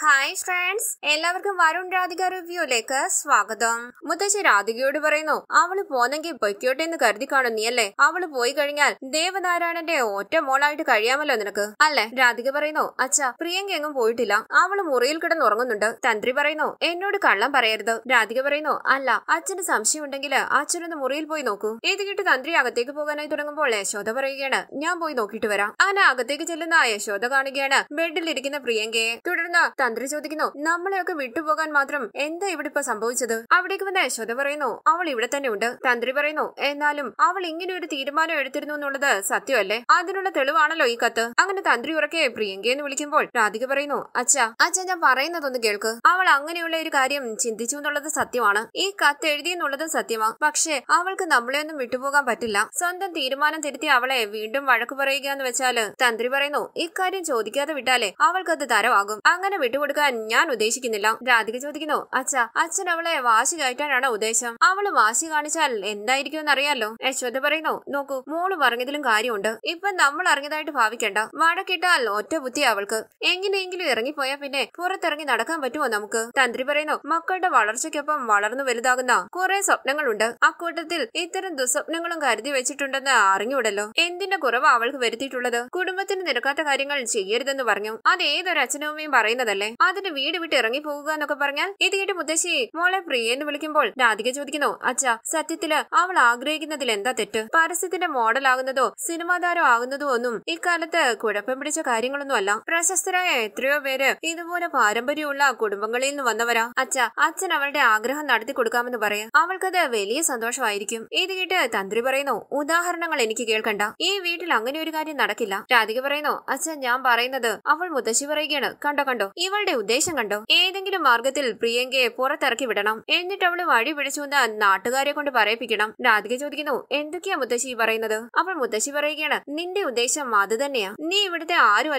hi friends എല്ലാവർക്കും വരുൺ രാധിക റിവ്യൂലേക്ക് സ്വാഗതം മുത്തശ്ശി രാധികയോട് പറയുന്നു അവള് പോന്നെങ്കിൽ പൊയ്ക്കോട്ടെ എന്ന് കരുതി കാണും നീ അല്ലേ അവള് പോയി കഴിഞ്ഞാൽ ദേവനാരായണന്റെ ഒറ്റ മോളായിട്ട് കഴിയാമല്ലോ നിനക്ക് അല്ലെ രാധിക പറയുന്നു അച്ഛാ പ്രിയങ്ക എങ്ങും പോയിട്ടില്ല അവള് മുറിയിൽ കിടന്ന് ഉറങ്ങുന്നുണ്ട് തന്ത്രി പറയുന്നു എന്നോട് കള്ളം പറയരുത് രാധിക പറയുന്നു അല്ല അച്ഛന് സംശയം ഉണ്ടെങ്കിൽ അച്ഛനൊന്ന് മുറിയിൽ പോയി നോക്കൂ ഇത് കിട്ട് തന്ത്രി അകത്തേക്ക് പോകാനായി തുടങ്ങുമ്പോൾ യശോദ പറയുകയാണ് ഞാൻ പോയി നോക്കിയിട്ട് വരാം അങ്ങനെ അകത്തേക്ക് ചെല്ലുന്ന യശോദ കാണുകയാണ് ബെഡിലിരിക്കുന്ന പ്രിയങ്കയെ തുടർന്ന് തന്ത്രി ചോദിക്കുന്നു നമ്മളെയൊക്കെ വിട്ടുപോകാൻ മാത്രം എന്താ ഇവിടെ ഇപ്പൊ സംഭവിച്ചത് അവിടേക്ക് വന്ന യശോദ പറയുന്നു അവൾ ഇവിടെ തന്നെ ഉണ്ട് തന്ത്രി പറയുന്നു എന്നാലും അവൾ ഇങ്ങനെ ഒരു തീരുമാനം എടുത്തിരുന്നു എന്നുള്ളത് സത്യമല്ലേ അതിനുള്ള തെളിവാണല്ലോ ഈ കത്ത് അങ്ങനെ തന്ത്രി ഉറക്കെ എന്ന് വിളിക്കുമ്പോൾ രാധിക പറയുന്നു അച്ഛ അച്ഛ ഞാൻ പറയുന്നതൊന്ന് കേൾക്ക് അവൾ അങ്ങനെയുള്ള ഒരു കാര്യം ചിന്തിച്ചു എന്നുള്ളത് സത്യമാണ് ഈ കത്ത് എന്നുള്ളത് സത്യമാണ് പക്ഷേ അവൾക്ക് നമ്മളെ ഒന്നും വിട്ടുപോകാൻ പറ്റില്ല സ്വന്തം തീരുമാനം തിരുത്തി അവളെ വീണ്ടും വഴക്കു പറയുക എന്ന് വെച്ചാല് തന്ത്രി പറയുന്നു ഇക്കാര്യം ചോദിക്കാതെ വിട്ടാലേ അവൾക്കത് തരമാകും അങ്ങനെ വിട്ടു വിട്ടുകൊടുക്കാൻ ഞാൻ ഉദ്ദേശിക്കുന്നില്ല രാധിക ചോദിക്കുന്നു അച്ഛ അച്ഛൻ അവളെ വാശി കയറ്റാനാണ് ഉദ്ദേശം അവള് വാശി കാണിച്ചാൽ എന്തായിരിക്കും എന്നറിയാലോ യശോദ പറയുന്നു നോക്കൂ മോള് പറഞ്ഞതിലും കാര്യമുണ്ട് ഇപ്പൊ നമ്മൾ അറിഞ്ഞതായിട്ട് ഭാവിക്കണ്ട വടക്കിട്ടാൽ ഒറ്റ ബുദ്ധി അവൾക്ക് എങ്ങനെയെങ്കിലും ഇറങ്ങിപ്പോയാൽ പിന്നെ പുറത്തിറങ്ങി നടക്കാൻ പറ്റുമോ നമുക്ക് തന്ത്രി പറയുന്നു മക്കളുടെ വളർച്ചയ്ക്കൊപ്പം വളർന്നു വലുതാകുന്ന കുറെ സ്വപ്നങ്ങളുണ്ട് അക്കൂട്ടത്തിൽ ഇത്തരം ദുസ്വപ്നങ്ങളും കരുതി വെച്ചിട്ടുണ്ടെന്ന് അറിഞ്ഞൂടല്ലോ എന്തിന്റെ കുറവ് അവൾക്ക് വരുത്തിയിട്ടുള്ളത് കുടുംബത്തിന് നിരക്കാത്ത കാര്യങ്ങൾ ചെയ്യരുതെന്ന് പറഞ്ഞു അത് ഏതൊരു അച്ഛനും അമ്മയും പറയുന്നതല്ലേ അല്ലേ അതിന്റെ വീട് വിട്ട് ഇറങ്ങി പോകുക എന്നൊക്കെ പറഞ്ഞാൽ ഇത് കേട്ട് മുത്തശ്ശി മോളെ പ്രിയ എന്ന് വിളിക്കുമ്പോൾ രാധിക ചോദിക്കുന്നു അച്ഛാ സത്യത്തില് അവൾ ആഗ്രഹിക്കുന്നതിൽ എന്താ തെറ്റ് പരസ്യത്തിന്റെ ആകുന്നതോ സിനിമാ താരോ ആകുന്നതോ ഒന്നും ഇക്കാലത്ത് കുഴപ്പം പിടിച്ച കാര്യങ്ങളൊന്നും അല്ല പ്രശസ്തരായ എത്രയോ പേര് ഇതുപോലെ പാരമ്പര്യമുള്ള കുടുംബങ്ങളിൽ നിന്ന് വന്നവരാ അച്ഛാ അച്ഛൻ അവളുടെ ആഗ്രഹം നടത്തി കൊടുക്കാമെന്ന് പറയാം അവൾക്കത് വലിയ സന്തോഷമായിരിക്കും ഇത് കേട്ട് തന്ത്രി പറയുന്നു ഉദാഹരണങ്ങൾ എനിക്ക് കേൾക്കണ്ട ഈ വീട്ടിൽ അങ്ങനെ ഒരു കാര്യം നടക്കില്ല രാധിക പറയുന്നു അച്ഛൻ ഞാൻ പറയുന്നത് അവൾ മുത്തശ്ശി പറയുകയാണ് കണ്ടോ കണ്ടോ ഇവൾ നിങ്ങളുടെ ഉദ്ദേശം കണ്ടോ ഏതെങ്കിലും മാർഗത്തിൽ പ്രിയങ്കയെ പുറത്തിറക്കി വിടണം എന്നിട്ട് അവള് വഴി പിടിച്ചുവെന്ന് നാട്ടുകാരെ കൊണ്ട് പറയിപ്പിക്കണം രാധിക ചോദിക്കുന്നു എന്തൊക്കെയാ മുത്തശ്ശി പറയുന്നത് അപ്പോൾ മുത്തശ്ശി പറയുകയാണ് നിന്റെ ഉദ്ദേശം അത് തന്നെയാ നീ ഇവിടുത്തെ ആരും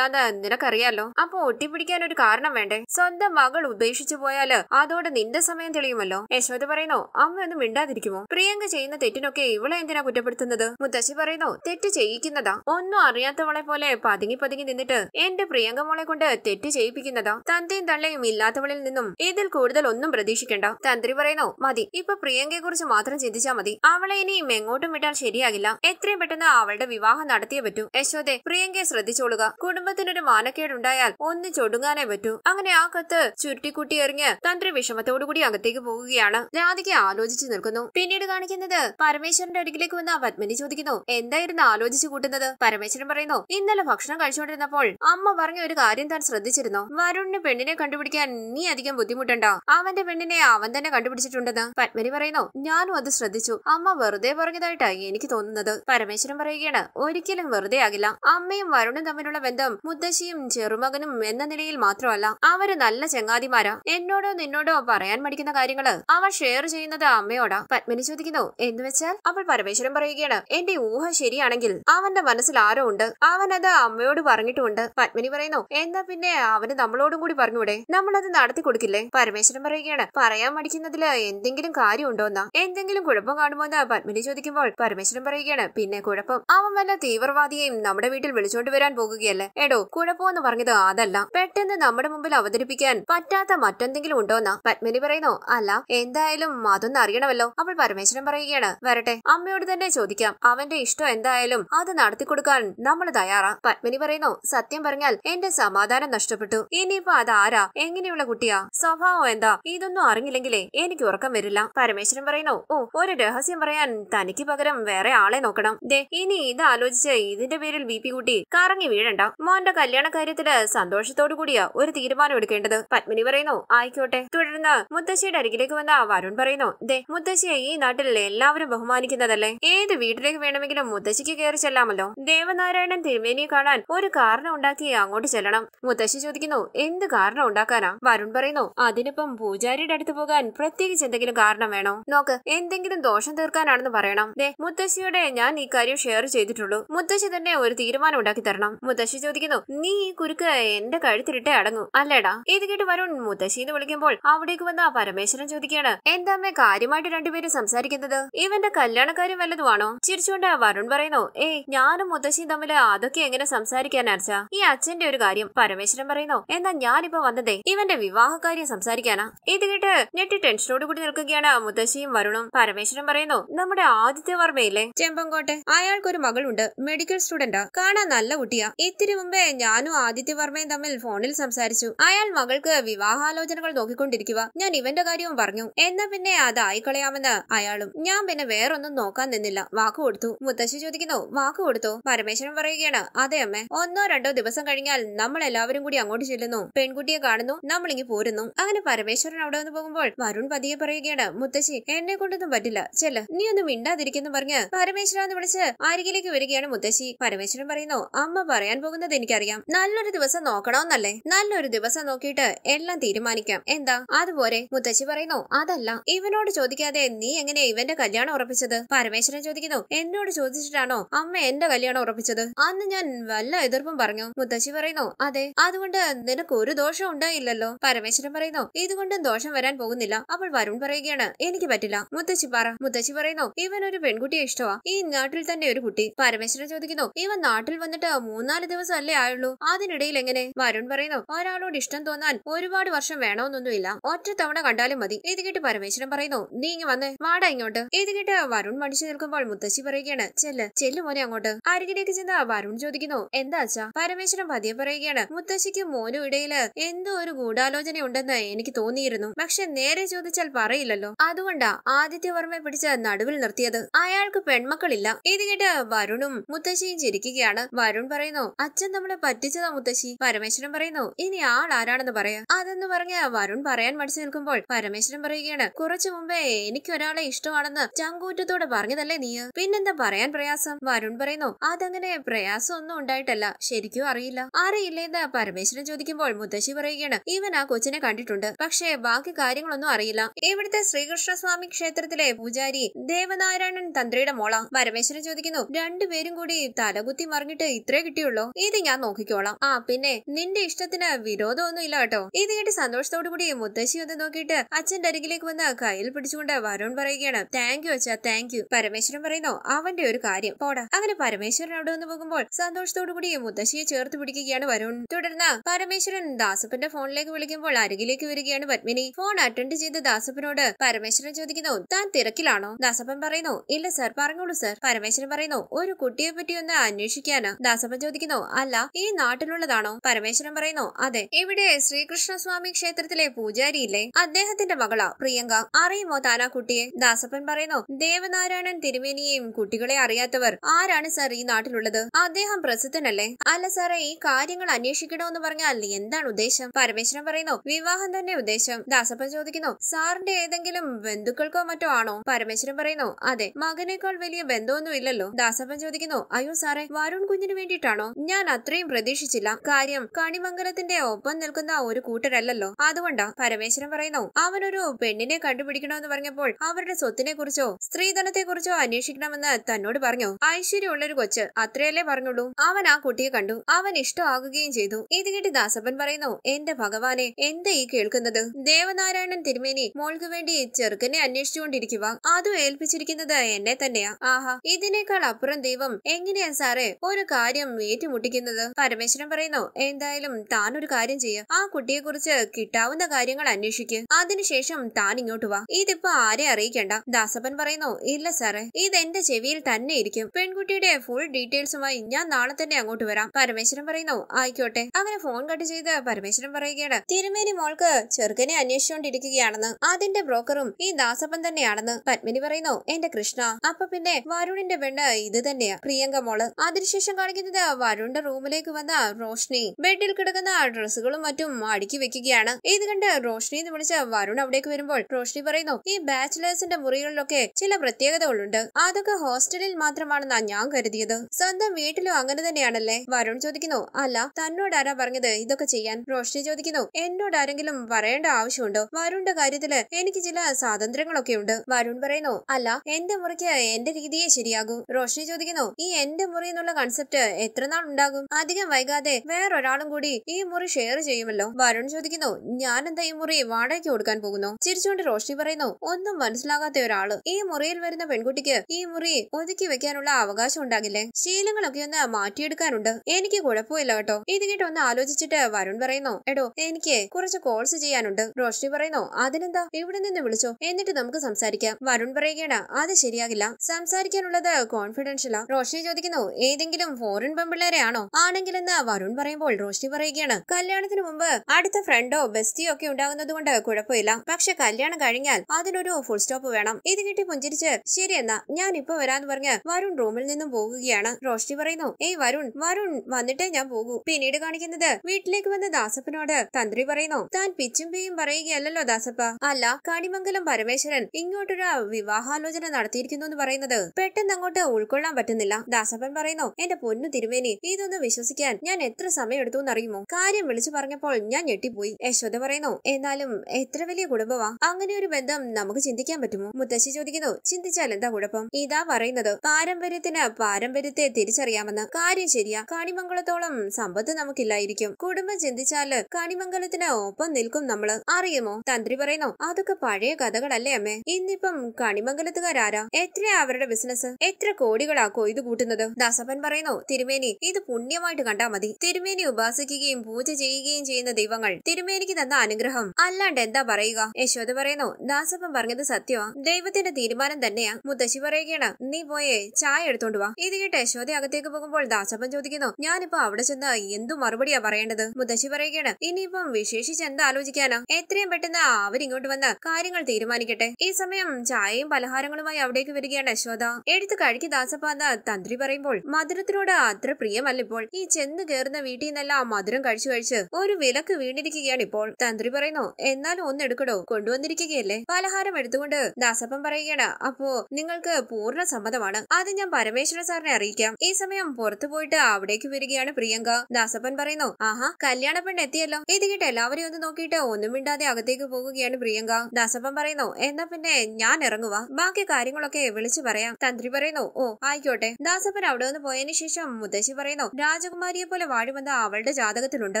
നിനക്കറിയാലോ അപ്പൊ ഒട്ടിപ്പിടിക്കാൻ ഒരു കാരണം വേണ്ടേ സ്വന്തം മകൾ ഉപേക്ഷിച്ചു പോയാൽ അതോടെ നിന്റെ സമയം തെളിയുമല്ലോ യശോദ അമ്മ അമ്മയൊന്നും മിണ്ടാതിരിക്കുമോ പ്രിയങ്ക ചെയ്യുന്ന തെറ്റിനൊക്കെ ഇവളെ എന്തിനാ കുറ്റപ്പെടുത്തുന്നത് മുത്തശ്ശി പറയുന്നു തെറ്റ് ചെയ്യിക്കുന്നതാ ഒന്നും അറിയാത്തവളെ പോലെ പതുങ്ങി പതുങ്ങി നിന്നിട്ട് എന്റെ പ്രിയങ്ക മോളെ കൊണ്ട് തെറ്റ് ചെയ്യിപ്പിക്കുന്നതാ തന്തയും തള്ളയും ഇല്ലാത്തവളിൽ നിന്നും ഇതിൽ കൂടുതൽ ഒന്നും പ്രതീക്ഷിക്കേണ്ട തന്ത്രി പറയുന്നു മതി ഇപ്പൊ പ്രിയങ്കയെ കുറിച്ച് മാത്രം ചിന്തിച്ചാൽ മതി അവളെ ഇനിയും എങ്ങോട്ടും വിട്ടാൽ ശരിയാകില്ല എത്രയും പെട്ടെന്ന് അവളുടെ വിവാഹം നടത്തിയേ പറ്റൂ യശോദെ പ്രിയങ്കയെ ശ്രദ്ധിച്ചോളുക കുടുംബത്തിനൊരു മാനക്കേടുണ്ടായാൽ ഒന്ന് ചൊടുങ്ങാനേ പറ്റൂ അങ്ങനെ ആ കത്ത് ചുരുട്ടിക്കുട്ടി എറിഞ്ഞ് തന്ത്രി വിഷമത്തോടുകൂടി അകത്തേക്ക് പോവുകയാണ് രാധിക ആലോചിച്ചു നിൽക്കുന്നു പിന്നീട് കാണിക്കുന്നത് പരമേശ്വരന്റെ അടുക്കിലേക്ക് വന്ന പത്മിനി ചോദിക്കുന്നു എന്തായിരുന്നു ആലോചിച്ചു കൂട്ടുന്നത് പരമേശ്വരൻ പറയുന്നു ഇന്നലെ ഭക്ഷണം കഴിച്ചുകൊണ്ടിരുന്നപ്പോൾ അമ്മ പറഞ്ഞ ഒരു കാര്യം താൻ ശ്രദ്ധിച്ചിരുന്നു വരുൺ കൃഷ്ണേട്ടന്റെ പെണ്ണിനെ കണ്ടുപിടിക്കാൻ നീ അധികം ബുദ്ധിമുട്ടുണ്ടോ അവന്റെ പെണ്ണിനെ അവൻ തന്നെ കണ്ടുപിടിച്ചിട്ടുണ്ടെന്ന് പത്മനി പറയുന്നു ഞാനും അത് ശ്രദ്ധിച്ചു അമ്മ വെറുതെ പറഞ്ഞതായിട്ടായി എനിക്ക് തോന്നുന്നത് പരമേശ്വരൻ പറയുകയാണ് ഒരിക്കലും വെറുതെ ആകില്ല അമ്മയും വരുണും തമ്മിലുള്ള ബന്ധം മുത്തശ്ശിയും ചെറുമകനും എന്ന നിലയിൽ മാത്രമല്ല അവര് നല്ല ചങ്ങാതിമാരാ എന്നോടോ നിന്നോടോ പറയാൻ മടിക്കുന്ന കാര്യങ്ങള് അവൻ ഷെയർ ചെയ്യുന്നത് അമ്മയോടാ പത്മനി ചോദിക്കുന്നു എന്ന് വെച്ചാൽ അപ്പോൾ പരമേശ്വരൻ പറയുകയാണ് എന്റെ ഊഹം ശരിയാണെങ്കിൽ അവന്റെ മനസ്സിൽ ആരോ ഉണ്ട് അവനത് അമ്മയോട് പറഞ്ഞിട്ടുമുണ്ട് പത്മനി പറയുന്നു എന്താ പിന്നെ അവന് നമ്മളോട് കൂടി പറഞ്ഞൂടെ നമ്മളത് നടത്തി കൊടുക്കില്ലേ പരമേശ്വരൻ പറയുകയാണ് പറയാൻ മടിക്കുന്നതില് എന്തെങ്കിലും കാര്യമുണ്ടോന്നാ എന്തെങ്കിലും കുഴപ്പം കാണുമോന്ന് പത്മിനി ചോദിക്കുമ്പോൾ പരമേശ്വരൻ പറയുകയാണ് പിന്നെ കുഴപ്പം അവൻ വല്ല തീവ്രവാദിയെയും നമ്മുടെ വീട്ടിൽ വിളിച്ചോണ്ട് വരാൻ പോകുകയല്ലേ എടോ കുഴപ്പമെന്ന് പറഞ്ഞത് അതല്ല പെട്ടെന്ന് നമ്മുടെ മുമ്പിൽ അവതരിപ്പിക്കാൻ പറ്റാത്ത മറ്റെന്തെങ്കിലും ഉണ്ടോന്നാ പത്മിനി പറയുന്നു അല്ല എന്തായാലും അതൊന്നും അറിയണമല്ലോ അപ്പോൾ പരമേശ്വരൻ പറയുകയാണ് വരട്ടെ അമ്മയോട് തന്നെ ചോദിക്കാം അവന്റെ ഇഷ്ടം എന്തായാലും അത് നടത്തി കൊടുക്കാൻ നമ്മൾ തയ്യാറാ പത്മിനി പറയുന്നു സത്യം പറഞ്ഞാൽ എന്റെ സമാധാനം നഷ്ടപ്പെട്ടു ഇനി ഇനിയിപ്പോ അതാരാ എങ്ങനെയുള്ള കുട്ടിയാ സ്വഭാവം എന്താ ഇതൊന്നും അറിഞ്ഞില്ലെങ്കിലേ എനിക്ക് ഉറക്കം വരില്ല പരമേശ്വരൻ പറയുന്നു ഓ ഒരു രഹസ്യം പറയാൻ തനിക്ക് പകരം വേറെ ആളെ നോക്കണം ദേ ഇനി ഇത് ആലോചിച്ച് ഇതിന്റെ പേരിൽ ബി പി കൂട്ടി കറങ്ങി വീഴണ്ട മോന്റെ കല്യാണ കാര്യത്തില് സന്തോഷത്തോടു കൂടിയാ ഒരു തീരുമാനം എടുക്കേണ്ടത് പത്മിനി പറയുന്നു ആയിക്കോട്ടെ തുടർന്ന് മുത്തശ്ശിയുടെ അരികിലേക്ക് വന്ന വരുൺ പറയുന്നു ദേ മുത്തശ്ശിയെ ഈ നാട്ടിൽ എല്ലാവരും ബഹുമാനിക്കുന്നതല്ലേ ഏത് വീട്ടിലേക്ക് വേണമെങ്കിലും മുത്തശ്ശിക്ക് കയറി ചെല്ലാമല്ലോ ദേവനാരായണൻ തിരുമേനിയെ കാണാൻ ഒരു കാരണം ഉണ്ടാക്കി അങ്ങോട്ട് ചെല്ലണം മുത്തശ്ശി ചോദിക്കുന്നു എന്ത് കാരണം ഉണ്ടാക്കാനാ വരുൺ പറയുന്നു അതിനിപ്പം പൂജാരിയുടെ അടുത്ത് പോകാൻ പ്രത്യേകിച്ച് എന്തെങ്കിലും കാരണം വേണോ നോക്ക് എന്തെങ്കിലും ദോഷം തീർക്കാനാണെന്ന് പറയണം ദേ മുത്തശ്ശിയുടെ ഞാൻ ഈ കാര്യം ഷെയർ ചെയ്തിട്ടുള്ളൂ മുത്തശ്ശി തന്നെ ഒരു തീരുമാനം ഉണ്ടാക്കി തരണം മുത്തശ്ശി ചോദിക്കുന്നു നീ ഈ കുരുക്ക് എന്റെ കഴുത്തിലിട്ടേ അടങ്ങും അല്ലേടാ ഇത് കേട്ട് വരുൺ മുത്തശ്ശി എന്ന് വിളിക്കുമ്പോൾ അവിടേക്ക് വന്ന പരമേശ്വരൻ ചോദിക്കുകയാണ് എന്താ കാര്യമായിട്ട് രണ്ടുപേരും സംസാരിക്കുന്നത് ഇവന്റെ കല്യാണക്കാര്യം വല്ലതുമാണോ ചിരിച്ചുകൊണ്ട് വരുൺ പറയുന്നു ഏയ് ഞാനും മുത്തശ്ശിയും തമ്മില് അതൊക്കെ എങ്ങനെ സംസാരിക്കാൻ അർച്ച ഈ അച്ഛന്റെ ഒരു കാര്യം പരമേശ്വരൻ പറയുന്നു എന്നാ ഞാനിപ്പോ വന്നതേ ഇവന്റെ വിവാഹകാര്യം സംസാരിക്കാനാ ഇത് കേട്ട് ഞെട്ടി ടെൻഷനോട് കൂടി നിൽക്കുകയാണ് മുത്തശ്ശിയും വരുണും പരമേശ്വരൻ പറയുന്നു നമ്മുടെ ആദിത്യ വർമ്മയില്ലേ ചെമ്പങ്കോട്ടെ അയാൾക്കൊരു മകളുണ്ട് മെഡിക്കൽ സ്റ്റുഡന്റാ കാണാൻ നല്ല കുട്ടിയാ ഇത്തിരി മുമ്പേ ഞാനും ആദിത്യ വർമ്മയും തമ്മിൽ ഫോണിൽ സംസാരിച്ചു അയാൾ മകൾക്ക് വിവാഹാലോചനകൾ നോക്കിക്കൊണ്ടിരിക്കുക ഞാൻ ഇവന്റെ കാര്യവും പറഞ്ഞു എന്നാ പിന്നെ അത് ആയിക്കളയാമെന്ന് അയാളും ഞാൻ പിന്നെ വേറൊന്നും നോക്കാൻ നിന്നില്ല വാക്ക് കൊടുത്തു മുത്തശ്ശി ചോദിക്കുന്നു വാക്ക് കൊടുത്തു പരമേശ്വരൻ പറയുകയാണ് അതെ അമ്മേ ഒന്നോ രണ്ടോ ദിവസം കഴിഞ്ഞാൽ നമ്മൾ എല്ലാവരും കൂടി അങ്ങോട്ട് ചെല്ലുന്നു പെൺകുട്ടിയെ കാണുന്നു നമ്മളിങ്ങി പോരുന്നു അങ്ങനെ പരമേശ്വരൻ അവിടെ വന്ന് പോകുമ്പോൾ വരുൺ പതിയെ പറയുകയാണ് മുത്തശ്ശി എന്നെ കൊണ്ടൊന്നും പറ്റില്ല ചെല്ല നീ ഒന്ന് മിണ്ടാതിരിക്കുന്നു പറഞ്ഞ് പരമേശ്വരൻ എന്ന് വിളിച്ച് അരികിലേക്ക് വരികയാണ് മുത്തശ്ശി പരമേശ്വരൻ പറയുന്നു അമ്മ പറയാൻ പോകുന്നത് എനിക്കറിയാം നല്ലൊരു ദിവസം നോക്കണമെന്നല്ലേ നല്ലൊരു ദിവസം നോക്കിയിട്ട് എല്ലാം തീരുമാനിക്കാം എന്താ അതുപോലെ മുത്തശ്ശി പറയുന്നു അതല്ല ഇവനോട് ചോദിക്കാതെ നീ എങ്ങനെ ഇവന്റെ കല്യാണം ഉറപ്പിച്ചത് പരമേശ്വരൻ ചോദിക്കുന്നു എന്നോട് ചോദിച്ചിട്ടാണോ അമ്മ എന്റെ കല്യാണം ഉറപ്പിച്ചത് അന്ന് ഞാൻ വല്ല എതിർപ്പും പറഞ്ഞു മുത്തശ്ശി പറയുന്നു അതെ അതുകൊണ്ട് നിനക്ക് ഒരു ദോഷം ഉണ്ടായില്ലല്ലോ പരമേശ്വരൻ പറയുന്നു ഇതുകൊണ്ടും ദോഷം വരാൻ പോകുന്നില്ല അപ്പോൾ വരുൺ പറയുകയാണ് എനിക്ക് പറ്റില്ല മുത്തശ്ശി പറ മുത്തശ്ശി പറയുന്നു ഇവൻ ഒരു പെൺകുട്ടിയെ ഇഷ്ടമാ ഈ നാട്ടിൽ തന്നെ ഒരു കുട്ടി പരമേശ്വരൻ ചോദിക്കുന്നു ഇവൻ നാട്ടിൽ വന്നിട്ട് മൂന്നാല് ദിവസം അല്ലേ ആയുള്ളൂ അതിനിടയിൽ എങ്ങനെ വരുൺ പറയുന്നു ഒരാളോട് ഇഷ്ടം തോന്നാൻ ഒരുപാട് വർഷം വേണമെന്നൊന്നുമില്ല ഒറ്റ തവണ കണ്ടാലും മതി ഇത് കേട്ട് പരമേശ്വരൻ പറയുന്നു നീ ഇങ്ങ് വന്നേ വാടാ ഇങ്ങോട്ട് ഇത് കേട്ട് വരുൺ മടിച്ചു നിൽക്കുമ്പോൾ മുത്തശ്ശി പറയുകയാണ് ചെല്ല് ചെല്ലു മോനെ അങ്ങോട്ട് അരികിലേക്ക് ചെന്ന് വരുൺ ചോദിക്കുന്നു എന്താ അച്ഛാ പരമേശ്വരൻ പതിയെ പറയുകയാണ് മുത്തശ്ശിക്ക് മോനും ഇടയിൽ മനസ്സിൽ എന്തോ ഒരു ഗൂഢാലോചന ഉണ്ടെന്ന് എനിക്ക് തോന്നിയിരുന്നു പക്ഷെ നേരെ ചോദിച്ചാൽ പറയില്ലല്ലോ അതുകൊണ്ടാ ആദിത്യവർമ്മയെ പിടിച്ച നടുവിൽ നിർത്തിയത് അയാൾക്ക് പെൺമക്കളില്ല ഇത് കേട്ട് വരുണും മുത്തശ്ശിയും ചിരിക്കുകയാണ് വരുൺ പറയുന്നു അച്ഛൻ നമ്മളെ പറ്റിച്ചതാ മുത്തശ്ശി പരമേശ്വരൻ പറയുന്നു ഇനി ആൾ ആരാണെന്ന് പറയാ അതെന്ന് പറഞ്ഞ വരുൺ പറയാൻ മടിച്ചു നിൽക്കുമ്പോൾ പരമേശ്വരൻ പറയുകയാണ് കുറച്ചു മുമ്പേ എനിക്ക് ഒരാളെ ഇഷ്ടമാണെന്ന് ചങ്കൂറ്റത്തോട് പറഞ്ഞതല്ലേ നീ പിന്നെന്താ പറയാൻ പ്രയാസം വരുൺ പറയുന്നു അതങ്ങനെ പ്രയാസം ഒന്നും ഉണ്ടായിട്ടല്ല ശരിക്കും അറിയില്ല ആരെയില്ലേന്ന് പരമേശ്വരൻ ചോദിക്കുമ്പോൾ മുത്തശ്ശി പറയുകയാണ് ഇവൻ ആ കൊച്ചിനെ കണ്ടിട്ടുണ്ട് പക്ഷേ ബാക്കി കാര്യങ്ങളൊന്നും അറിയില്ല ഇവിടുത്തെ ശ്രീകൃഷ്ണസ്വാമി ക്ഷേത്രത്തിലെ പൂജാരി ദേവനാരായണൻ തന്ത്രിയുടെ മോള പരമേശ്വരൻ ചോദിക്കുന്നു രണ്ടുപേരും കൂടി തലകുത്തി മറിഞ്ഞിട്ട് ഇത്രേ കിട്ടിയുള്ളൂ ഇത് ഞാൻ നോക്കിക്കോളാം ആ പിന്നെ നിന്റെ ഇഷ്ടത്തിന് വിരോധമൊന്നും ഇല്ല കേട്ടോ ഇത് കേട്ട് സന്തോഷത്തോടു കൂടി മുത്തശ്ശി ഒന്ന് നോക്കിയിട്ട് അച്ഛന്റെ അരികിലേക്ക് വന്ന് കയ്യിൽ പിടിച്ചുകൊണ്ട് വരുൺ പറയുകയാണ് താങ്ക് യു അച്ഛാ താങ്ക് യു പരമേശ്വരൻ പറയുന്നു അവന്റെ ഒരു കാര്യം പോടാ അങ്ങനെ പരമേശ്വരൻ അവിടെ വന്ന് പോകുമ്പോൾ സന്തോഷത്തോടു കൂടി മുത്തശ്ശിയെ ചേർത്ത് പിടിക്കുകയാണ് വരുൺ തുടർന്ന് പരമേശ്വരൻ ദാസപ്പന്റെ ഫോണിലേക്ക് വിളിക്കുമ്പോൾ അരികിലേക്ക് വരികയാണ് പത്മിനി ഫോൺ അറ്റൻഡ് ചെയ്ത് ദാസപ്പനോട് പരമേശ്വരൻ ചോദിക്കുന്നു താൻ തിരക്കിലാണോ ദാസപ്പൻ പറയുന്നു ഇല്ല സർ പറഞ്ഞോളൂ സർ പരമേശ്വരൻ പറയുന്നു ഒരു കുട്ടിയെ പറ്റി ഒന്ന് അന്വേഷിക്കാന് ദാസപ്പൻ ചോദിക്കുന്നു അല്ല ഈ നാട്ടിലുള്ളതാണോ പരമേശ്വരൻ പറയുന്നു അതെ ഇവിടെ ശ്രീകൃഷ്ണസ്വാമി ക്ഷേത്രത്തിലെ പൂജാരിയില്ലേ അദ്ദേഹത്തിന്റെ മകളാ പ്രിയങ്ക അറിയുമോ താനാ കുട്ടിയെ ദാസപ്പൻ പറയുന്നു ദേവനാരായണൻ തിരുമേനിയെയും കുട്ടികളെ അറിയാത്തവർ ആരാണ് സർ ഈ നാട്ടിലുള്ളത് അദ്ദേഹം പ്രസിദ്ധനല്ലേ അല്ല സാറേ ഈ കാര്യങ്ങൾ അന്വേഷിക്കണമെന്ന് പറഞ്ഞാൽ എന്താണ് എന്താണ് ഉദ്ദേശം പരമേശ്വരൻ പറയുന്നു വിവാഹം തന്നെ ഉദ്ദേശം ദാസപ്പൻ ചോദിക്കുന്നു സാറിന്റെ ഏതെങ്കിലും ബന്ധുക്കൾക്കോ മറ്റോ ആണോ പരമേശ്വരൻ പറയുന്നു അതെ മകനേക്കാൾ വലിയ ബന്ധമൊന്നും ഇല്ലല്ലോ ദാസപ്പൻ ചോദിക്കുന്നു അയ്യോ സാറേ വരുൺ കുഞ്ഞിന് വേണ്ടിയിട്ടാണോ ഞാൻ അത്രയും പ്രതീക്ഷിച്ചില്ല കാര്യം കണിമംഗലത്തിന്റെ ഒപ്പം നിൽക്കുന്ന ഒരു കൂട്ടരല്ലോ അതുകൊണ്ടാ പരമേശ്വരൻ പറയുന്നു അവനൊരു പെണ്ണിനെ കണ്ടുപിടിക്കണമെന്ന് പറഞ്ഞപ്പോൾ അവരുടെ സ്വത്തിനെ കുറിച്ചോ സ്ത്രീധനത്തെ കുറിച്ചോ അന്വേഷിക്കണമെന്ന് തന്നോട് പറഞ്ഞു ഐശ്വര്യമുള്ളൊരു കൊച്ച് അത്രയല്ലേ പറഞ്ഞുള്ളൂ അവൻ ആ കുട്ടിയെ കണ്ടു അവൻ ഇഷ്ടമാകുകയും ചെയ്തു ഇത് കേട്ട് ദാസപ്പൻ പറയുന്നു എന്റെ ഭഗവാനെ എന്താ ഈ കേൾക്കുന്നത് ദേവനാരായണൻ തിരുമേനി മോൾക്ക് വേണ്ടി ചെറുക്കനെ അന്വേഷിച്ചുകൊണ്ടിരിക്കുക അതും ഏൽപ്പിച്ചിരിക്കുന്നത് എന്നെ തന്നെയാ ആഹാ ഇതിനേക്കാൾ അപ്പുറം ദൈവം എങ്ങനെയാ സാറേ ഒരു കാര്യം ഏറ്റുമുട്ടിക്കുന്നത് പരമേശ്വരൻ പറയുന്നു എന്തായാലും താൻ ഒരു കാര്യം ചെയ്യ ആ കുട്ടിയെ കുറിച്ച് കിട്ടാവുന്ന കാര്യങ്ങൾ അന്വേഷിക്ക് അതിനുശേഷം താൻ ഇങ്ങോട്ട് വാ ഇതിപ്പോ ആരെ അറിയിക്കണ്ട ദാസപ്പൻ പറയുന്നു ഇല്ല സാറേ എന്റെ ചെവിയിൽ തന്നെ ഇരിക്കും പെൺകുട്ടിയുടെ ഫുൾ ഡീറ്റെയിൽസുമായി ഞാൻ നാളെ തന്നെ അങ്ങോട്ട് വരാം പരമേശ്വരൻ പറയുന്നു ആയിക്കോട്ടെ അങ്ങനെ ഫോൺ കട്ട് ചെയ്ത് സമയത്ത് പരമേശ്വരൻ പറയുകയാണ് തിരുമേനി മോൾക്ക് ചെറുക്കനെ അന്വേഷിച്ചുകൊണ്ടിരിക്കുകയാണെന്ന് അതിന്റെ ബ്രോക്കറും ഈ ദാസപ്പൻ തന്നെയാണെന്ന് പത്മിനി പറയുന്നു എന്റെ കൃഷ്ണ അപ്പൊ പിന്നെ വരുണിന്റെ പെണ്ണ് ഇത് തന്നെയാ പ്രിയങ്ക മോള് അതിനുശേഷം കാണിക്കുന്നത് വരുണിന്റെ റൂമിലേക്ക് വന്ന റോഷ്നി ബെഡിൽ കിടക്കുന്ന ഡ്രസ്സുകളും മറ്റും അടുക്കി വെക്കുകയാണ് ഇത് കണ്ട് റോഷ്നി എന്ന് വിളിച്ച വരുൺ അവിടേക്ക് വരുമ്പോൾ റോഷ്നി പറയുന്നു ഈ ബാച്ചിലേഴ്സിന്റെ മുറികളിലൊക്കെ ചില പ്രത്യേകതകളുണ്ട് അതൊക്കെ ഹോസ്റ്റലിൽ മാത്രമാണെന്നാ ഞാൻ കരുതിയത് സ്വന്തം വീട്ടിലും അങ്ങനെ തന്നെയാണല്ലേ വരുൺ ചോദിക്കുന്നു അല്ല തന്നോട് ആരാ പറഞ്ഞത് ഇതൊക്കെ ചെയ്യാൻ റോഷ്നി ചോദിക്കുന്നു എന്നോട് ആരെങ്കിലും പറയേണ്ട ആവശ്യമുണ്ടോ വരുണിന്റെ കാര്യത്തില് എനിക്ക് ചില സ്വാതന്ത്ര്യങ്ങളൊക്കെ ഉണ്ട് വരുൺ പറയുന്നു അല്ല എന്റെ മുറിക്ക് എന്റെ രീതിയെ ശരിയാകൂ റോഷ്നി ചോദിക്കുന്നു ഈ എന്റെ മുറി എന്നുള്ള കൺസെപ്റ്റ് എത്ര നാൾ ഉണ്ടാകും അധികം വൈകാതെ വേറൊരാളും കൂടി ഈ മുറി ഷെയർ ചെയ്യുമല്ലോ വരുൺ ചോദിക്കുന്നു ഞാൻ എന്താ ഈ മുറി വാടകയ്ക്ക് കൊടുക്കാൻ പോകുന്നു ചിരിച്ചുകൊണ്ട് റോഷ്നി പറയുന്നു ഒന്നും മനസ്സിലാകാത്ത ഒരാള് ഈ മുറിയിൽ വരുന്ന പെൺകുട്ടിക്ക് ഈ മുറി ഒതുക്കി വെക്കാനുള്ള അവകാശം ഉണ്ടാകില്ലേ ശീലങ്ങളൊക്കെ ഒന്ന് മാറ്റിയെടുക്കാനുണ്ട് എനിക്ക് കുഴപ്പമില്ല കേട്ടോ ഇത് ഒന്ന് ആലോചിച്ചിട്ട് വരുൺ അരുൺ പറയുന്നു എടോ എനിക്ക് കുറച്ച് കോൾസ് ചെയ്യാനുണ്ട് റോഷ്നി പറയുന്നു അതിനെന്താ ഇവിടെ നിന്ന് വിളിച്ചോ എന്നിട്ട് നമുക്ക് സംസാരിക്കാം വരുൺ പറയുകയാണ് അത് ശരിയാകില്ല സംസാരിക്കാനുള്ളത് കോൺഫിഡൻഷ്യലാ റോഷ്നി ചോദിക്കുന്നു ഏതെങ്കിലും ഫോറിൻ പെമ്പിള്ളേരെയാണോ ആണെങ്കിലെന്ന് വരുൺ പറയുമ്പോൾ റോഷ്നി പറയുകയാണ് കല്യാണത്തിന് മുമ്പ് അടുത്ത ഫ്രണ്ടോ ബെസ്റ്റിയോ ഒക്കെ ഉണ്ടാകുന്നത് കൊണ്ട് കുഴപ്പമില്ല പക്ഷെ കല്യാണം കഴിഞ്ഞാൽ അതിനൊരു ഫുൾ സ്റ്റോപ്പ് വേണം ഇത് കിട്ടി പുഞ്ചിരിച്ച് ശരി എന്നാ ഞാൻ ഇപ്പൊ വരാന്ന് പറഞ്ഞ് വരുൺ റൂമിൽ നിന്നും പോകുകയാണ് റോഷ്നി പറയുന്നു ഏയ് വരുൺ വരുൺ വന്നിട്ടേ ഞാൻ പോകൂ പിന്നീട് കാണിക്കുന്നത് വീട്ടിലേക്ക് വന്ന് ദാസപ്പനോട് തന്ത്രി പറയുന്നു താൻ പിച്ചുംപേയും പറയുകയല്ലോ ദാസപ്പ അല്ല കാടിമംഗലം പരമേശ്വരൻ ഇങ്ങോട്ടൊരു വിവാഹാലോചന നടത്തിയിരിക്കുന്നു എന്ന് പറയുന്നത് പെട്ടെന്ന് അങ്ങോട്ട് ഉൾക്കൊള്ളാൻ പറ്റുന്നില്ല ദാസപ്പൻ പറയുന്നു എന്റെ പൊന്നു തിരുമേനി ഇതൊന്ന് വിശ്വസിക്കാൻ ഞാൻ എത്ര സമയം എടുത്തു എന്നറിയുമോ കാര്യം വിളിച്ചു പറഞ്ഞപ്പോൾ ഞാൻ ഞെട്ടിപ്പോയി യശോദ പറയുന്നു എന്നാലും എത്ര വലിയ കുടുംബമാ അങ്ങനെ ഒരു ബന്ധം നമുക്ക് ചിന്തിക്കാൻ പറ്റുമോ മുത്തശ്ശി ചോദിക്കുന്നു ചിന്തിച്ചാൽ എന്താ കുഴപ്പം ഇതാ പറയുന്നത് പാരമ്പര്യത്തിന് പാരമ്പര്യത്തെ തിരിച്ചറിയാമെന്ന് കാര്യം ശരിയാ കാണിമംഗളത്തോളം സമ്പത്ത് നമുക്കില്ലായിരിക്കും കുടുംബം ചിന്തിച്ചാല് കണിമംഗലത്തിന് ഒപ്പം നിൽക്കും നമ്മള് അറിയുമോ തന്ത്രി പറയുന്നു അതൊക്കെ പഴയ കഥകളല്ലേ അമ്മേ ഇന്നിപ്പം കണിമംഗലത്തുകാരാരാ എത്രയാ അവരുടെ ബിസിനസ് എത്ര കോടികളാക്കോ ഇത് കൂട്ടുന്നത് ദാസപ്പൻ പറയുന്നു തിരുമേനി ഇത് പുണ്യമായിട്ട് കണ്ടാ മതി തിരുമേനി ഉപാസിക്കുകയും പൂജ ചെയ്യുകയും ചെയ്യുന്ന ദൈവങ്ങൾ തിരുമേനിക്ക് തന്ന അനുഗ്രഹം അല്ലാണ്ട് എന്താ പറയുക യശോദ പറയുന്നു ദാസപ്പൻ പറഞ്ഞത് സത്യമാ ദൈവത്തിന്റെ തീരുമാനം തന്നെയാ മുത്തശ്ശി പറയുകയാണ് നീ പോയെ ചായ എടുത്തോണ്ട് വാ ഇത് കേട്ട് യശോദ അകത്തേക്ക് പോകുമ്പോൾ ദാസപ്പൻ ചോദിക്കുന്നു ഞാനിപ്പോ അവിടെ ചെന്ന് എന്തു മറുപടിയാ പറയേണ്ടത് മുത്തശ്ശി ശശി പറയുകയാണ് ഇനിയിപ്പം വിശേഷിച്ച് എന്താ ആലോചിക്കാനോ എത്രയും പെട്ടെന്ന് അവരിങ്ങോട്ട് വന്ന് കാര്യങ്ങൾ തീരുമാനിക്കട്ടെ ഈ സമയം ചായയും പലഹാരങ്ങളുമായി അവിടേക്ക് വരികയാണ് യശോദ എടുത്തു കഴുകി ദാസപ്പ എന്ന തന്ത്രി പറയുമ്പോൾ മധുരത്തിനോട് അത്ര പ്രിയമല്ല ഇപ്പോൾ ഈ ചെന്ന് കയറുന്ന വീട്ടിൽ നിന്നെല്ലാം മധുരം കഴിച്ചു കഴിച്ച് ഒരു വിലക്ക് വീണിരിക്കുകയാണ് ഇപ്പോൾ തന്ത്രി പറയുന്നു എന്നാലും ഒന്നെടുക്കടോ കൊണ്ടുവന്നിരിക്കുകയല്ലേ പലഹാരം എടുത്തുകൊണ്ട് ദാസപ്പൻ പറയുകയാണ് അപ്പോ നിങ്ങൾക്ക് പൂർണ്ണ സമ്മതമാണ് അത് ഞാൻ പരമേശ്വര സാറിനെ അറിയിക്കാം ഈ സമയം പുറത്തു പോയിട്ട് അവിടേക്ക് വരികയാണ് പ്രിയങ്ക ദാസപ്പൻ പറയുന്നു ആഹാ കല്യാണം കല്യാണ പെണ്ണ് എത്തിയല്ലോ ഇത് എല്ലാവരെയും ഒന്ന് നോക്കിയിട്ട് ഒന്നും മിണ്ടാതെ അകത്തേക്ക് പോകുകയാണ് പ്രിയങ്ക ദാസപ്പം പറയുന്നു എന്നാ പിന്നെ ഞാൻ ഇറങ്ങുക ബാക്കി കാര്യങ്ങളൊക്കെ വിളിച്ചു പറയാം തന്ത്രി പറയുന്നു ഓ ആയിക്കോട്ടെ ദാസപ്പൻ അവിടെ നിന്ന് പോയതിന് ശേഷം മുത്തശ്ശി പറയുന്നു രാജകുമാരിയെ പോലെ വന്ന അവളുടെ ജാതകത്തിലുണ്ട്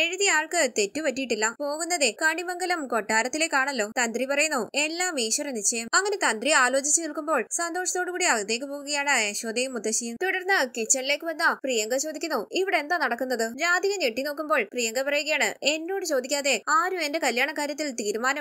എഴുതിയ ആൾക്ക് തെറ്റുപറ്റിയിട്ടില്ല പോകുന്നതേ കണിമംഗലം കൊട്ടാരത്തിലേക്കാണല്ലോ തന്ത്രി പറയുന്നു എല്ലാം ഈശ്വര നിശ്ചയം അങ്ങനെ തന്ത്രി ആലോചിച്ചു നിൽക്കുമ്പോൾ സന്തോഷത്തോടു കൂടി അകത്തേക്ക് പോവുകയാണ് യശോദയും മുത്തശ്ശിയും തുടർന്ന് കിച്ചണിലേക്ക് വന്ന പ്രിയങ്ക ചോദിക്കുന്നു ഇവിടെ എന്താ നടക്കുന്നത് രാധിക ഞെട്ടി നോക്കുമ്പോൾ പ്രിയ പ്രിയങ്ക പറയുകയാണ് എന്നോട് ചോദിക്കാതെ ആരും എന്റെ കല്യാണ കാര്യത്തിൽ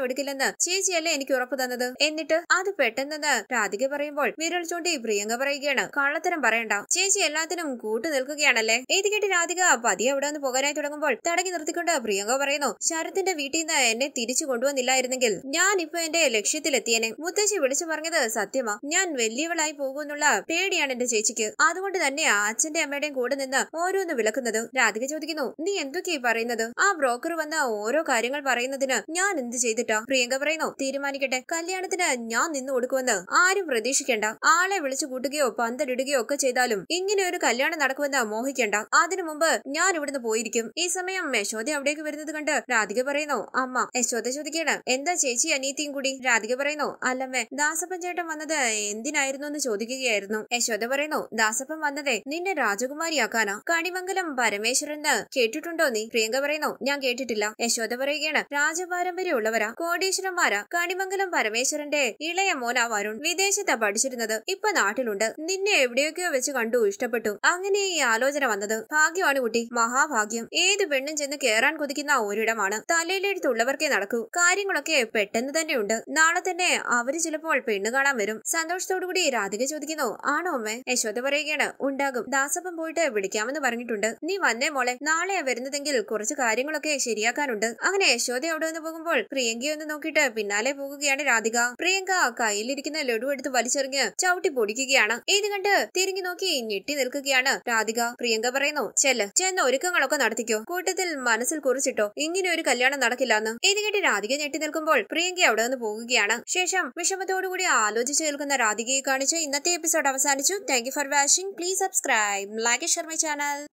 എടുക്കില്ലെന്ന് ചേച്ചിയല്ലേ എനിക്ക് ഉറപ്പ് തന്നത് എന്നിട്ട് അത് പെട്ടെന്നെന്ന് രാധിക പറയുമ്പോൾ വിരൽ ചൂണ്ടി പ്രിയങ്ക പറയുകയാണ് കള്ളത്തരം പറയണ്ട ചേച്ചി എല്ലാത്തിനും കൂട്ടു നിൽക്കുകയാണല്ലേ ഇത് കേട്ട് രാധിക പതിയെ അവിടെ നിന്ന് പോകാനായി തുടങ്ങുമ്പോൾ തടങ്ങി നിർത്തിക്കൊണ്ട് പ്രിയങ്ക പറയുന്നു ശരത്തിന്റെ വീട്ടിൽ നിന്ന് എന്നെ തിരിച്ചു കൊണ്ടുവന്നില്ലായിരുന്നെങ്കിൽ ഞാൻ ഇപ്പൊ എന്റെ ലക്ഷ്യത്തിലെത്തിയനെ മുത്തശ്ശി വിളിച്ചു പറഞ്ഞത് സത്യമാ ഞാൻ വലിയവളായി പോകുമെന്നുള്ള പേടിയാണ് എന്റെ ചേച്ചിക്ക് അതുകൊണ്ട് തന്നെ അച്ഛന്റെ അമ്മയുടെയും കൂടെ നിന്ന് ഓരോന്ന് വിളക്കുന്നത് രാധിക ചോദിക്കുന്നു നീ എന്തൊക്കെയായി പറയുന്നത് ആ ബ്രോക്കർ വന്ന ഓരോ കാര്യങ്ങൾ പറയുന്നതിന് ഞാൻ എന്ത് ചെയ്തിട്ടാ പ്രിയങ്ക പറയുന്നു തീരുമാനിക്കട്ടെ കല്യാണത്തിന് ഞാൻ നിന്ന് കൊടുക്കുമെന്ന് ആരും പ്രതീക്ഷിക്കേണ്ട ആളെ വിളിച്ചു കൂട്ടുകയോ പന്തലിടുകയോ ഒക്കെ ചെയ്താലും ഇങ്ങനെ ഒരു കല്യാണം നടക്കുമെന്ന് മോഹിക്കേണ്ട അതിനു മുമ്പ് ഞാൻ ഇവിടുന്ന് പോയിരിക്കും ഈ സമയം യശോദ അവിടേക്ക് വരുന്നത് കണ്ട് രാധിക പറയുന്നു അമ്മ യശോദ ചോദിക്കാണ് എന്താ ചേച്ചി അനീതിയും കൂടി രാധിക പറയുന്നു അല്ലമ്മേ ദാസപ്പൻ ചേട്ടൻ വന്നത് എന്തിനായിരുന്നു എന്ന് ചോദിക്കുകയായിരുന്നു യശോദ പറയുന്നു ദാസപ്പൻ വന്നതേ നിന്നെ രാജകുമാരിയാക്കാനാ കണിമംഗലം പരമേശ്വരൻ കേട്ടിട്ടുണ്ടോ നീ പ്രിയ പ്രിയങ്ക പറയുന്നു ഞാൻ കേട്ടിട്ടില്ല യശോദ പറയുകയാണ് ഉള്ളവരാ കോടീശ്വരന്മാരാ കണിമംഗലം പരമേശ്വരന്റെ ഇളയ മോനാ വരുൺ വിദേശത്താ പഠിച്ചിരുന്നത് ഇപ്പൊ നാട്ടിലുണ്ട് നിന്നെ എവിടെയൊക്കെയോ വെച്ച് കണ്ടു ഇഷ്ടപ്പെട്ടു അങ്ങനെ ഈ ആലോചന വന്നത് ഭാഗ്യമാണ് കുട്ടി മഹാഭാഗ്യം ഏത് പെണ്ണും ചെന്ന് കേറാൻ കൊതിക്കുന്ന ഒരിടമാണ് തലയിലെടുത്തുള്ളവർക്കേ നടക്കൂ കാര്യങ്ങളൊക്കെ പെട്ടെന്ന് ഉണ്ട് നാളെ തന്നെ അവര് ചിലപ്പോൾ പെണ്ണ് കാണാൻ വരും സന്തോഷത്തോടുകൂടി രാധിക ചോദിക്കുന്നു ആണോ അമ്മേ യശോദ പറയുകയാണ് ഉണ്ടാകും ദാസപ്പം പോയിട്ട് വിളിക്കാമെന്ന് പറഞ്ഞിട്ടുണ്ട് നീ വന്നേ മോളെ നാളെയാ വരുന്നതെങ്കിൽ കുറച്ച് കാര്യങ്ങളൊക്കെ ശരിയാക്കാനുണ്ട് അങ്ങനെ യശോദ അവിടെ നിന്ന് പോകുമ്പോൾ പ്രിയങ്കയെ ഒന്ന് നോക്കിയിട്ട് പിന്നാലെ പോകുകയാണ് രാധിക പ്രിയങ്ക കയ്യിലിരിക്കുന്ന ലഡു എടുത്ത് വലിച്ചെറിഞ്ഞ് ചവിട്ടി പൊടിക്കുകയാണ് ഇത് കണ്ട് തിരിഞ്ഞു നോക്കി ഞെട്ടി നിൽക്കുകയാണ് രാധിക പ്രിയങ്ക പറയുന്നു ചെല്ല് ചെന്ന ഒരുക്കങ്ങളൊക്കെ നടത്തിക്കോ കൂട്ടത്തിൽ മനസ്സിൽ കുറിച്ചിട്ടോ ഇങ്ങനെ ഒരു കല്യാണം നടക്കില്ലെന്ന് ഇത് കേട്ട് രാധിക ഞെട്ടി നിൽക്കുമ്പോൾ പ്രിയങ്ക അവിടെ നിന്ന് പോകുകയാണ് ശേഷം വിഷമത്തോടുകൂടി ആലോചിച്ച് നിൽക്കുന്ന രാധികയെ കാണിച്ച് ഇന്നത്തെ എപ്പിസോഡ് അവസാനിച്ചു thank you for watching please subscribe like share my channel